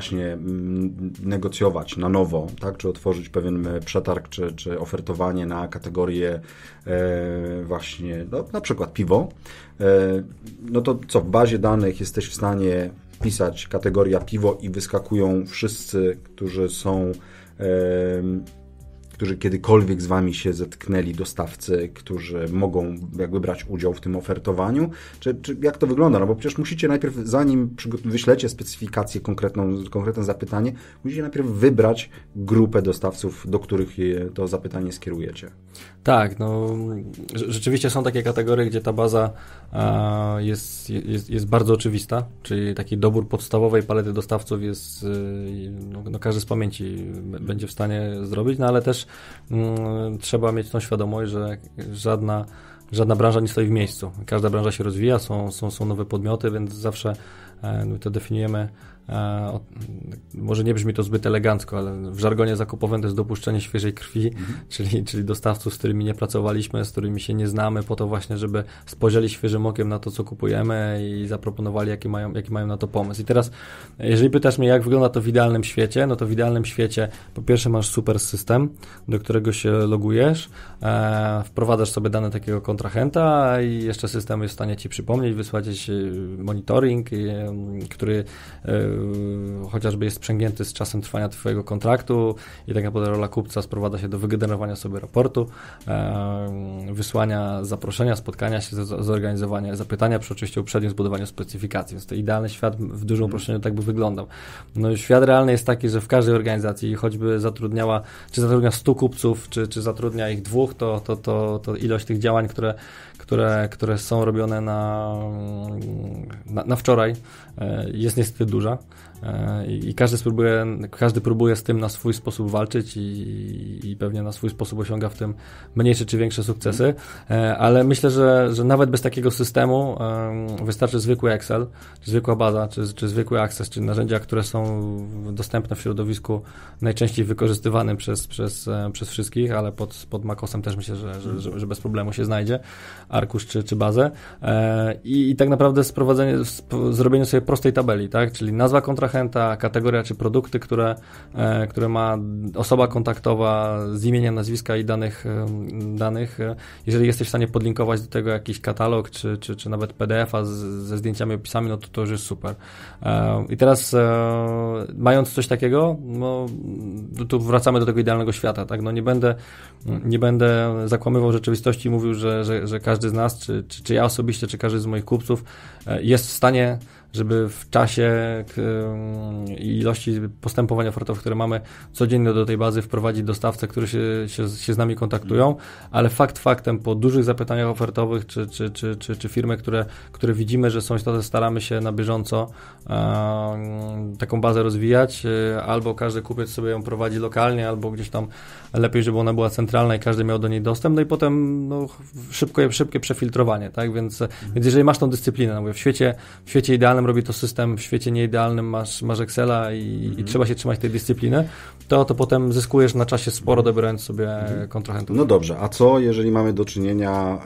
właśnie mm, negocjować na nowo, tak, czy otworzyć pewien e, przetarg, czy, czy ofertowanie na kategorię e, właśnie, no, na przykład piwo, e, no to co, w bazie danych jesteś w stanie pisać kategoria piwo i wyskakują wszyscy, którzy są którzy kiedykolwiek z Wami się zetknęli, dostawcy, którzy mogą jakby brać udział w tym ofertowaniu? Czy, czy jak to wygląda? No bo przecież musicie najpierw, zanim wyślecie specyfikację, konkretną, konkretne zapytanie, musicie najpierw wybrać grupę dostawców, do których to zapytanie skierujecie. Tak, no rzeczywiście są takie kategorie, gdzie ta baza a, jest, jest, jest bardzo oczywista, czyli taki dobór podstawowej palety dostawców jest, y, no, no każdy z pamięci będzie w stanie zrobić, no ale też też mm, trzeba mieć tą świadomość, że żadna, żadna branża nie stoi w miejscu. Każda branża się rozwija, są, są, są nowe podmioty, więc zawsze My e, no to definiujemy, e, może nie brzmi to zbyt elegancko, ale w żargonie zakupowym to jest dopuszczenie świeżej krwi, mhm. czyli, czyli dostawców, z którymi nie pracowaliśmy, z którymi się nie znamy, po to właśnie, żeby spojrzeli świeżym okiem na to, co kupujemy i zaproponowali, jaki mają, jaki mają na to pomysł. I teraz, jeżeli pytasz mnie, jak wygląda to w idealnym świecie, no to w idealnym świecie po pierwsze masz super system, do którego się logujesz, e, wprowadzasz sobie dane takiego kontrahenta i jeszcze system jest w stanie ci przypomnieć, wysłać ci monitoring, i, który e, chociażby jest sprzęgnięty z czasem trwania Twojego kontraktu i tak naprawdę rola kupca sprowadza się do wygenerowania sobie raportu, wysłania zaproszenia, spotkania się, zorganizowania zapytania przy oczywiście uprzednim zbudowaniu specyfikacji, więc to idealny świat w dużym mhm. uproszczeniu tak by wyglądał. No świat realny jest taki, że w każdej organizacji, choćby zatrudniała, czy zatrudnia 100 kupców, czy, czy zatrudnia ich dwóch, to, to, to, to ilość tych działań, które, które, które są robione na, na, na wczoraj, E, jest niestety duża. E, I każdy spróbuje, każdy próbuje z tym na swój sposób walczyć i, i pewnie na swój sposób osiąga w tym mniejsze czy większe sukcesy, e, ale myślę, że, że nawet bez takiego systemu wystarczy zwykły Excel, czy zwykła baza, czy, czy zwykły Access, czy narzędzia, które są dostępne w środowisku najczęściej wykorzystywanym przez, przez, e, przez wszystkich, ale pod, pod MacOSem też myślę, że, że, że, że bez problemu się znajdzie arkusz czy, czy bazę. I, i tak naprawdę sprowadzenie, zrobienie sobie prostej tabeli, tak? czyli nazwa kontrahenta, zachęta, kategoria czy produkty, które, e, które ma osoba kontaktowa z imienia, nazwiska i danych, e, danych. Jeżeli jesteś w stanie podlinkować do tego jakiś katalog, czy, czy, czy nawet PDF-a ze zdjęciami, opisami, no to to już jest super. E, I teraz mając coś takiego, no, tu wracamy do tego idealnego świata, tak? No nie będę, nie będę zakłamywał rzeczywistości, i mówił, że, że, że każdy z nas, czy, czy, czy ja osobiście, czy każdy z moich kupców e, jest w stanie żeby w czasie i e, ilości postępowań ofertowych, które mamy codziennie do tej bazy, wprowadzić dostawcę, które się, się, się, z nami kontaktują, ale fakt faktem po dużych zapytaniach ofertowych czy, czy, czy, czy, czy firmy, które, które widzimy, że są istotne, staramy się na bieżąco e, taką bazę rozwijać, e, albo każdy kupiec sobie ją prowadzi prowadzi lokalnie, albo gdzieś tam lepiej, żeby ona była centralna i każdy miał do niej dostęp, no i potem no, szybkie przefiltrowanie, tak? Więc, mhm. więc jeżeli masz tą dyscyplinę, no mówię, w świecie, w świecie idealnym robi to system, w świecie nieidealnym masz, masz Excela i, mhm. i trzeba się trzymać tej dyscypliny, to, to potem zyskujesz na czasie sporo, mhm. dobierając sobie mhm. kontrahentów. No dobrze, a co jeżeli mamy do czynienia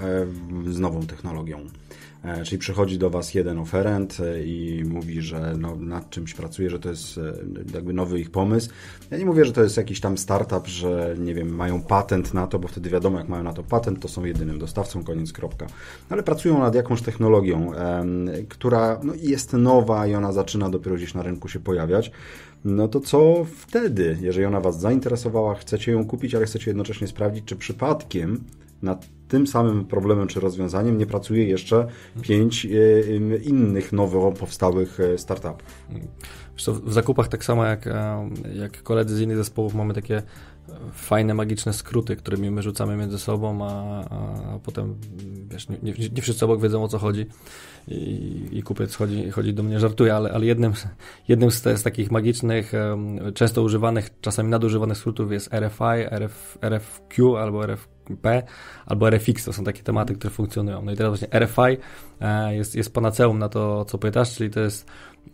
e, z nową technologią? E, czyli przychodzi do Was jeden oferent e, i mówi, że no, nad czymś pracuje, że to jest jakby nowy ich pomysł. Ja nie mówię, że to jest jakiś tam startup, że nie wiem, mają patent na to, bo wtedy wiadomo, jak mają na to patent, to są jedynym dostawcą, koniec, kropka. No, ale pracują nad jakąś technologią, która no, jest nowa i ona zaczyna dopiero gdzieś na rynku się pojawiać no to co wtedy, jeżeli ona Was zainteresowała, chcecie ją kupić, ale chcecie jednocześnie sprawdzić, czy przypadkiem na tym samym problemem czy rozwiązaniem nie pracuje jeszcze pięć e, innych nowo powstałych e, startupów. W zakupach tak samo jak, e, jak koledzy z innych zespołów mamy takie fajne, magiczne skróty, którymi my rzucamy między sobą, a, a potem wiesz, nie, nie, nie, wszyscy obok wiedzą o co chodzi i, i kupiec chodzi, chodzi do mnie, żartuje, ale, ale jednym, jednym z, z takich magicznych, często używanych, czasami nadużywanych skrótów jest RFI, RF, RFQ albo RFQ RFP albo RFX, to są takie tematy, które funkcjonują. No i teraz właśnie RFI E, jest, jest panaceum na to, co pytasz, czyli to jest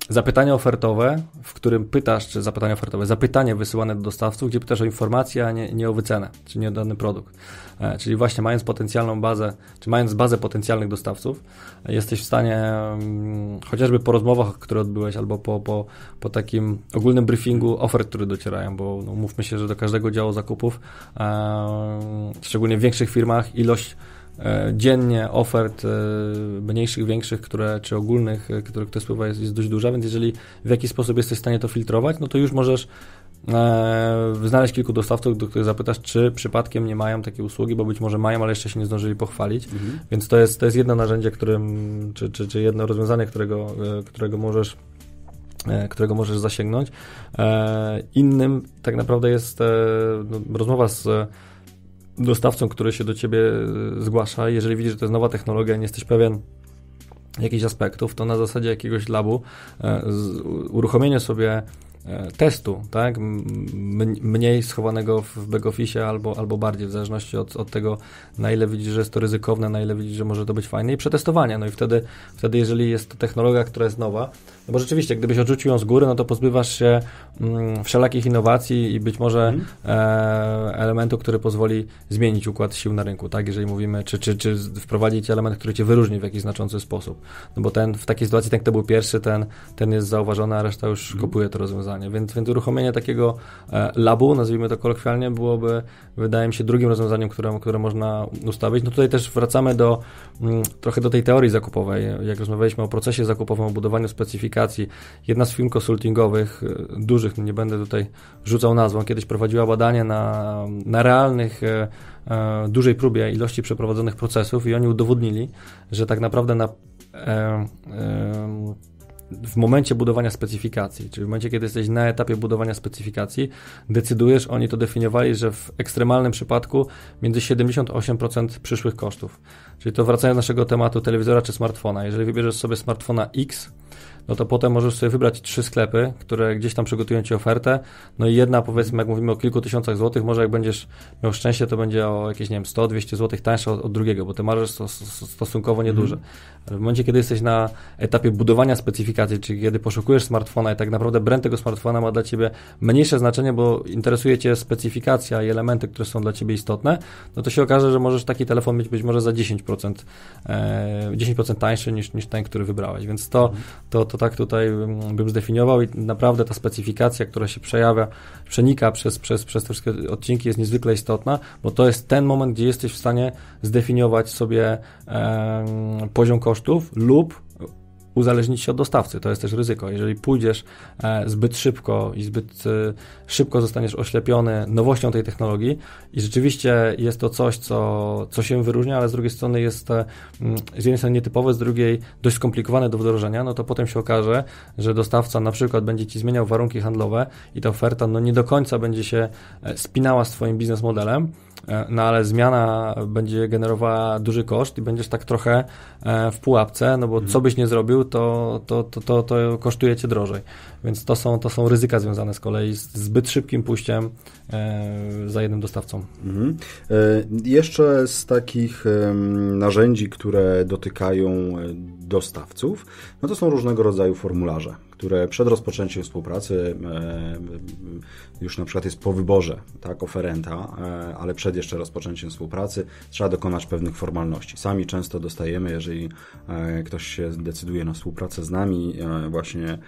zapytanie ofertowe, w którym pytasz, czy zapytanie ofertowe, zapytanie wysyłane do dostawców, gdzie pytasz o informację, a nie, nie o wycenę, czy nie o dany produkt. E, czyli właśnie mając potencjalną bazę, czy mając bazę potencjalnych dostawców, jesteś w stanie mm, chociażby po rozmowach, które odbyłeś, albo po, po, po takim ogólnym briefingu ofert, które docierają, bo no, mówmy się, że do każdego działu zakupów, e, szczególnie w większych firmach, ilość E, dziennie ofert e, mniejszych, większych, które, czy ogólnych, e, których to spływa jest, jest dość duża, więc jeżeli w jakiś sposób jesteś w stanie to filtrować, no to już możesz znaleźć kilku dostawców, do których zapytasz, czy przypadkiem nie mają takiej usługi, bo być może mają, ale jeszcze się nie zdążyli pochwalić. Mhm. Więc to jest, to jest jedno narzędzie, którym, czy, czy, czy jedno rozwiązanie, którego, którego możesz którego możesz zasięgnąć. Innym tak naprawdę jest no, rozmowa z dostawcą, który się do ciebie e, zgłasza, jeżeli widzisz, że to jest nowa technologia, nie jesteś pewien jakichś aspektów, to na zasadzie jakiegoś labu e, uruchomienie sobie E, testu, tak? Mniej schowanego w back-office albo, albo bardziej, w zależności od, od tego, na ile widzisz, że jest to ryzykowne, na ile widzisz, że może to być fajne i przetestowania. No i wtedy, wtedy jeżeli jest to technologia, która jest nowa, no bo rzeczywiście, gdybyś odrzucił ją z góry, no to pozbywasz się mm, wszelakich innowacji i być może mm. e, elementu, który pozwoli zmienić układ sił na rynku, tak? Jeżeli mówimy, czy, czy, czy wprowadzić element, który cię wyróżni w jakiś znaczący sposób. No bo ten w takiej sytuacji, ten, kto był pierwszy, ten, ten jest zauważony, a reszta już mm. kopuje to rozwiązanie. Więc, więc uruchomienie takiego e, labu, nazwijmy to kolokwialnie, byłoby, wydaje mi się, drugim rozwiązaniem, które, które można ustawić. No tutaj też wracamy do mm, trochę do tej teorii zakupowej. Jak rozmawialiśmy o procesie zakupowym, o budowaniu specyfikacji, jedna z firm konsultingowych, e, dużych, nie będę tutaj rzucał nazwą, kiedyś prowadziła badanie na, na realnych e, dużej próbie ilości przeprowadzonych procesów i oni udowodnili, że tak naprawdę na e, e, w momencie budowania specyfikacji, czyli w momencie, kiedy jesteś na etapie budowania specyfikacji, decydujesz, oni to definiowali, że w ekstremalnym przypadku między 78% przyszłych kosztów. Czyli to wracając do naszego tematu telewizora czy smartfona. Jeżeli wybierzesz sobie smartfona X, no to potem możesz sobie wybrać trzy sklepy, które gdzieś tam przygotują ci ofertę. No i jedna, powiedzmy, jak mówimy o kilku tysiącach złotych, może jak będziesz miał szczęście, to będzie o jakieś, nie wiem, 100-200 złotych tańsze od, od, drugiego, bo te marże są stosunkowo mhm. nieduże. Mm. Ale w momencie, kiedy jesteś na etapie budowania specyfikacji, czyli kiedy poszukujesz smartfona i tak naprawdę brand tego smartfona ma dla ciebie mniejsze znaczenie, bo interesuje cię specyfikacja i elementy, które są dla ciebie istotne, no to się okaże, że możesz taki telefon mieć być może za 10%, e, 10% tańszy niż, niż ten, który wybrałeś. Więc to, mm to, to tak tutaj mm, bym zdefiniował i naprawdę ta specyfikacja, która się przejawia, przenika przez, przez, przez te wszystkie odcinki jest niezwykle istotna, bo to jest ten moment, gdzie jesteś w stanie zdefiniować sobie e, poziom kosztów lub uzależnić się od dostawcy. To jest też ryzyko. Jeżeli pójdziesz e, zbyt szybko i zbyt e, szybko zostaniesz oślepiony nowością tej technologii i rzeczywiście jest to coś, co, co się wyróżnia, ale z drugiej strony jest e, z jednej strony nietypowe, z drugiej dość skomplikowane do wdrożenia, no to potem się okaże, że dostawca na przykład będzie Ci zmieniał warunki handlowe i ta oferta no nie do końca będzie się spinała z Twoim biznes modelem, E, no ale zmiana będzie generowała duży koszt i będziesz tak trochę e, w pułapce, no bo mhm. co byś nie zrobił, to, to, to, to, to kosztuje cię drożej. Więc to są, to są ryzyka związane z kolei z zbyt szybkim pójściem e, za jednym dostawcą. Mhm. Jeszcze z takich narzędzi, które dotykają dostawców, no to są różnego rodzaju formularze, które przed rozpoczęciem współpracy e, e, już na przykład jest po wyborze tak, oferenta, e, ale przed jeszcze rozpoczęciem współpracy trzeba dokonać pewnych formalności. Sami często dostajemy, jeżeli ktoś się decyduje na współpracę z nami, właśnie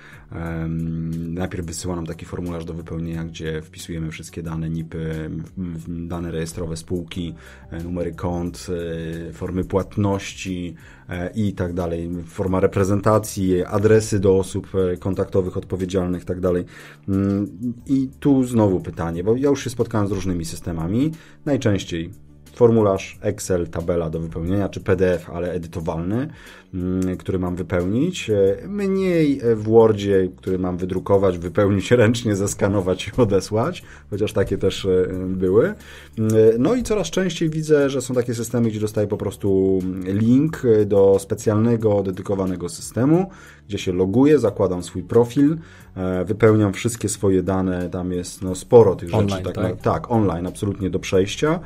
najpierw wysyła nam taki formularz do wypełnienia, gdzie wpisujemy wszystkie dane nip dane rejestrowe spółki, numery kont, formy płatności i tak dalej, forma reprezentacji, adresy do osób, kontaktowych, odpowiedzialnych tak dalej. Mm, I tu znowu pytanie, bo ja już się spotkałem z różnymi systemami. Najczęściej formularz Excel, tabela do wypełnienia, czy PDF, ale edytowalny, mm, który mam wypełnić. E, mniej e, w Wordzie, który mam wydrukować, wypełnić ręcznie, zeskanować i odesłać, chociaż takie też e, były. Mm, no i coraz częściej widzę, że są takie systemy, gdzie dostaję po prostu mm, link do specjalnego, dedykowanego systemu, gdzie się loguję, zakładam swój profil, wypełniam wszystkie swoje dane, tam jest no, sporo tych online, rzeczy. Tak, tak? tak, online, absolutnie do przejścia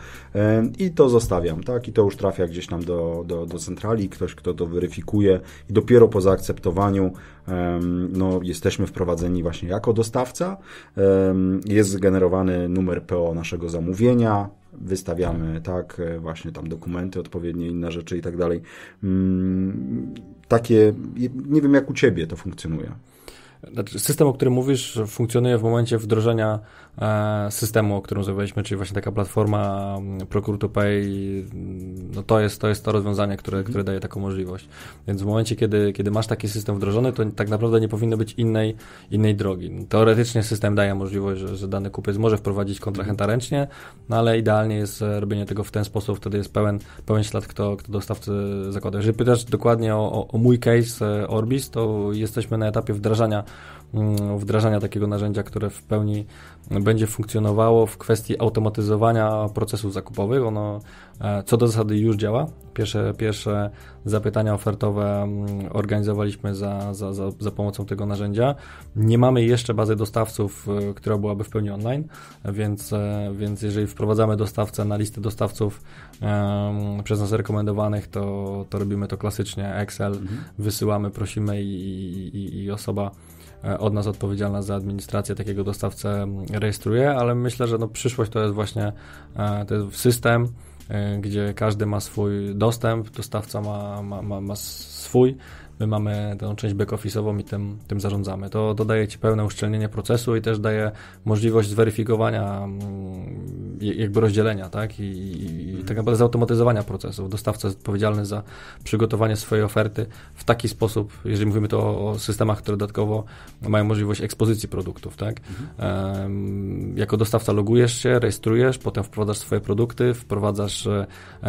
i to zostawiam, tak? I to już trafia gdzieś tam do, do, do centrali, ktoś, kto to weryfikuje i dopiero po zaakceptowaniu no, jesteśmy wprowadzeni właśnie jako dostawca. Jest generowany numer PO naszego zamówienia, wystawiamy, tak, e, właśnie tam dokumenty odpowiednie, inne rzeczy i tak dalej. Mm, takie, nie wiem jak u Ciebie to funkcjonuje. Znaczy, system, o którym mówisz, funkcjonuje w momencie wdrożenia E, systemu, o którym rozmawialiśmy, czyli właśnie taka platforma Procure 2 Pay, no to jest to, jest to rozwiązanie, które, mhm. które daje taką możliwość. Więc w momencie, kiedy, kiedy masz taki system wdrożony, to tak naprawdę nie powinno być innej, innej drogi. Teoretycznie system daje możliwość, że, że dany kupiec może wprowadzić kontrahenta mhm. ręcznie, no ale idealnie jest e, robienie tego w ten sposób, wtedy jest pełen, pełen ślad, kto, kto dostawcy zakłada. Jeżeli pytasz dokładnie o, o, o mój case e, Orbis, to jesteśmy na etapie wdrażania Mm, wdrażania takiego narzędzia, które w pełni będzie funkcjonowało w kwestii automatyzowania procesów zakupowych. Ono e, co do zasady już działa. Pierwsze, pierwsze zapytania ofertowe mm, organizowaliśmy za, za, za, za pomocą tego narzędzia. Nie mamy jeszcze bazy dostawców, e, która byłaby w pełni online, więc, e, więc jeżeli wprowadzamy dostawcę na listę dostawców um, przez nas rekomendowanych, to, to robimy to klasycznie Excel, mhm. wysyłamy, prosimy i, i, i osoba E, od nas odpowiedzialna za administrację takiego dostawcę rejestruje, ale myślę, że no przyszłość to jest właśnie e, to jest system, e, gdzie każdy ma swój dostęp, dostawca ma, ma, ma, ma swój, my mamy tę część back-office'ową i tym, tym zarządzamy. To dodaje Ci pełne uszczelnienie procesu i też daje możliwość zweryfikowania mm, jakby rozdzielenia, tak? I, i, i mhm. tak naprawdę zautomatyzowania procesów. Dostawca jest odpowiedzialny za przygotowanie swojej oferty w taki sposób, jeżeli mówimy to o, o systemach, które dodatkowo mają możliwość ekspozycji produktów, tak? Mhm. Um, jako dostawca logujesz się, rejestrujesz, potem wprowadzasz swoje produkty, wprowadzasz e,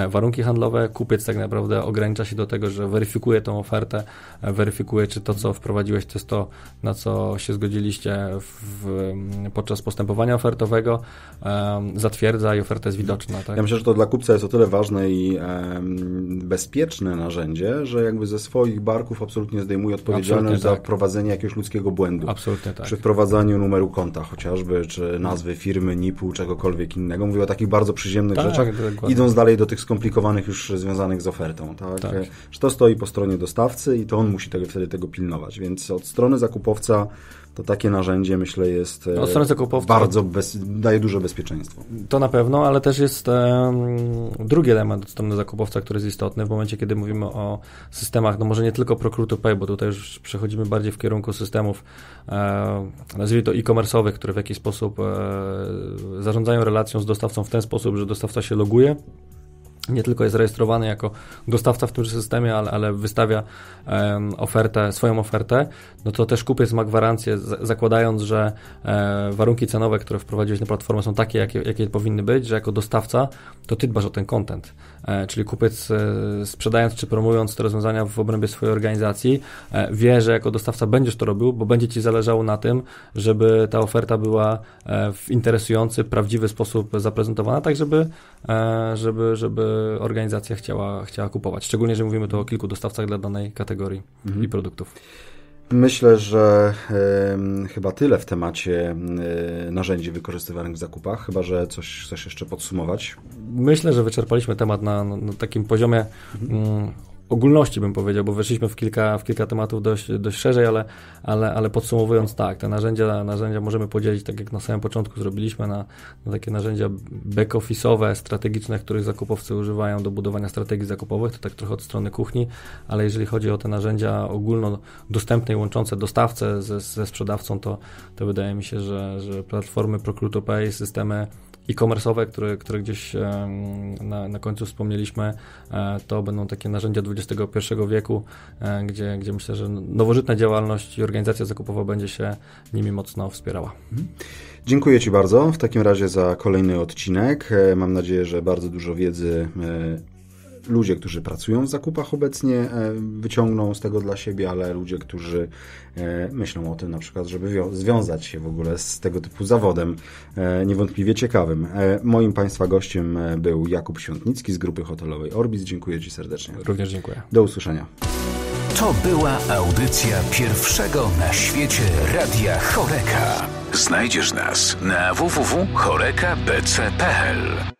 warunki handlowe, kupiec tak naprawdę ogranicza się do tego, że weryfikuje tą ofertę, e, weryfikuje, czy to, co wprowadziłeś, to jest to, na co się zgodziliście w, podczas postępowania ofertowego, e, zatwierdza potwierdza i oferta jest widoczna. Tak? Ja myślę, że to dla kupca jest o tyle ważne i e, bezpieczne narzędzie, że jakby ze swoich barków absolutnie zdejmuje odpowiedzialność absolutnie za tak. prowadzenie jakiegoś ludzkiego błędu. Absolutnie tak. Przy wprowadzaniu numeru konta chociażby, czy nazwy firmy, NIP-u, czegokolwiek innego. Mówię o takich bardzo przyziemnych tak, rzeczach, dokładnie. idąc dalej do tych skomplikowanych już związanych z ofertą. Tak? tak? Że to stoi po stronie dostawcy i to on musi tego, wtedy tego pilnować. Więc od strony zakupowca to takie narzędzie, myślę, jest e, no, bardzo bez, daje duże bezpieczeństwo. To na pewno, ale też jest um, drugi element od strony zakupowca, który jest istotny w momencie, kiedy mówimy o systemach, no może nie tylko Procure to Pay, bo tutaj już przechodzimy bardziej w kierunku systemów, e, nazwijmy to e-commerce'owych, które w jakiś sposób e, zarządzają relacją z dostawcą w ten sposób, że dostawca się loguje, nie tylko jest rejestrowany jako dostawca w tym systemie, ale, ale wystawia um, ofertę, swoją ofertę, no to też kupiec ma gwarancję, z, zakładając, że e, warunki cenowe, które wprowadziłeś na platformę są takie, jakie, jakie powinny być, że jako dostawca to ty dbasz o ten content, E, czyli kupiec e, sprzedając czy promując te rozwiązania w obrębie swojej organizacji, e, wie, że jako dostawca będziesz to robił, bo będzie ci zależało na tym, żeby ta oferta była w interesujący, prawdziwy sposób zaprezentowana, tak żeby, żeby, żeby organizacja chciała, chciała kupować. Szczególnie, że mówimy tu o kilku dostawcach dla danej kategorii mhm. i produktów. Myślę, że chyba tyle w temacie e, narzędzi wykorzystywanych w zakupach, chyba że coś chcesz jeszcze podsumować. Myślę, że wyczerpaliśmy temat na, na takim poziomie mhm. mm, ogólności, bym powiedział, bo weszliśmy w kilka, w kilka tematów dość, dość szerzej, ale, ale, ale podsumowując tak, te narzędzia, narzędzia możemy podzielić, tak jak na samym początku zrobiliśmy, na, na takie narzędzia back-office'owe, strategiczne, których zakupowcy używają do budowania strategii zakupowych, to tak trochę od strony kuchni, ale jeżeli chodzi o te narzędzia ogólnodostępne i łączące dostawcę ze, ze sprzedawcą, to, to wydaje mi się, że, że platformy Procure to Pay, systemy e-commerce'owe, które, które gdzieś na, na końcu wspomnieliśmy, e, to będą takie narzędzia XXI wieku, e, gdzie, gdzie myślę, że nowożytna działalność i organizacja zakupowa będzie się nimi mocno wspierała. Mhm. Dziękuję Ci bardzo w takim razie za kolejny odcinek. E, mam nadzieję, że bardzo dużo wiedzy ludzie, którzy pracują w zakupach obecnie, e, wyciągną z tego dla siebie, ale ludzie, którzy e, myślą o tym na przykład, żeby związać się w ogóle z tego typu zawodem, e, niewątpliwie ciekawym. Moim Państwa gościem był Jakub Świątnicki z grupy hotelowej Orbis. Dziękuję Ci serdecznie. Również dziękuję. Do usłyszenia. To była audycja pierwszego na świecie radia Choreka. Znajdziesz nas na www.chorekabc.pl